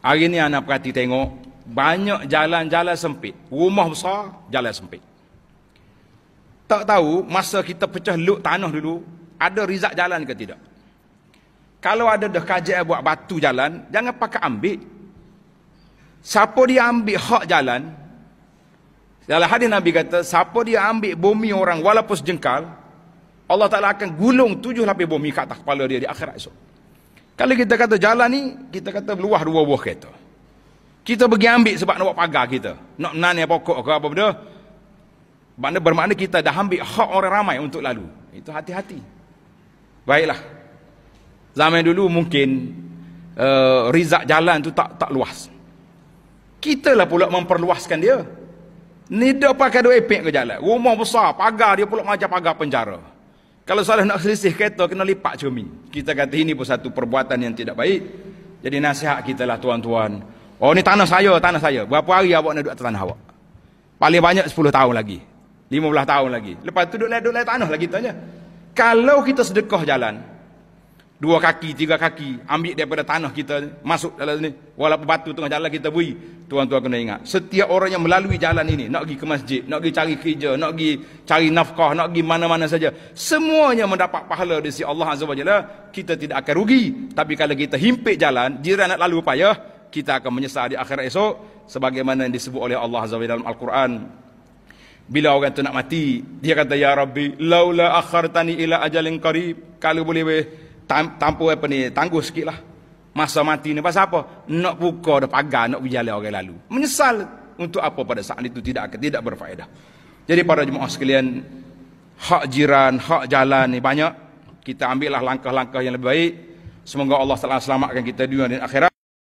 Hari ni anak perhati tengok Banyak jalan-jalan sempit Rumah besar, jalan sempit Tak tahu masa kita pecah luk tanah dulu Ada rizak jalan ke tidak Kalau ada dah kajian buat batu jalan Jangan pakai ambil Siapa dia ambil hak jalan Dalam hadis Nabi kata Siapa dia ambil bumi orang walaupun sejengkal Allah Ta'ala akan gulung tujuh lapis bumi ke atas kepala dia di akhirat esok. Kalau kita kata jalan ni, kita kata luah dua buah kereta. Kita pergi ambil sebab nak buat pagar kita. Nak nanya pokok ke apa benda. Maksudnya bermakna kita dah ambil hak orang ramai untuk lalu. Itu hati-hati. Baiklah. Zaman dulu mungkin uh, rizak jalan tu tak tak luas. Kita lah pula memperluaskan dia. Ni dia pakai dua epek ke jalan. Rumah besar, pagar dia pula macam pagar penjara. Kalau salah nak selisih kereta, kena lipat cumi. Kita kata ini pun satu perbuatan yang tidak baik. Jadi nasihat kita lah tuan-tuan. Oh ni tanah saya, tanah saya. Berapa hari awak nak duduk atas tanah awak? Paling banyak 10 tahun lagi. 15 tahun lagi. Lepas tu duduk lain, duduk lain tanah lagi tanya. Kalau kita sedekah jalan, dua kaki, tiga kaki, ambil daripada tanah kita, masuk dalam ni, walaupun batu tengah jalan kita beri, tuan-tuan kena ingat, setiap orang yang melalui jalan ini, nak pergi ke masjid, nak pergi cari kerja, nak pergi cari nafkah, nak pergi mana-mana saja, semuanya mendapat pahala dari si Allah Azza Wajalla. kita tidak akan rugi, tapi kalau kita himpit jalan, jiran nak lalu payah, kita akan menyesal di akhirat esok, sebagaimana yang disebut oleh Allah Azza Wajalla dalam Al-Quran, bila orang tu nak mati, dia kata, Ya Rabbi, laula akhartani ila ajalin qarib, kalau boleh weh, tampu apa ni tangguh sikitlah masa mati ni pasal apa nak buka dah pagar nak berjalan orang lalu menyesal untuk apa pada saat itu tidak akan tidak berfaedah jadi para jemaah sekalian hak jiran hak jalan ni banyak kita ambillah langkah-langkah yang lebih baik semoga Allah Taala selamatkan kita dunia dan akhirat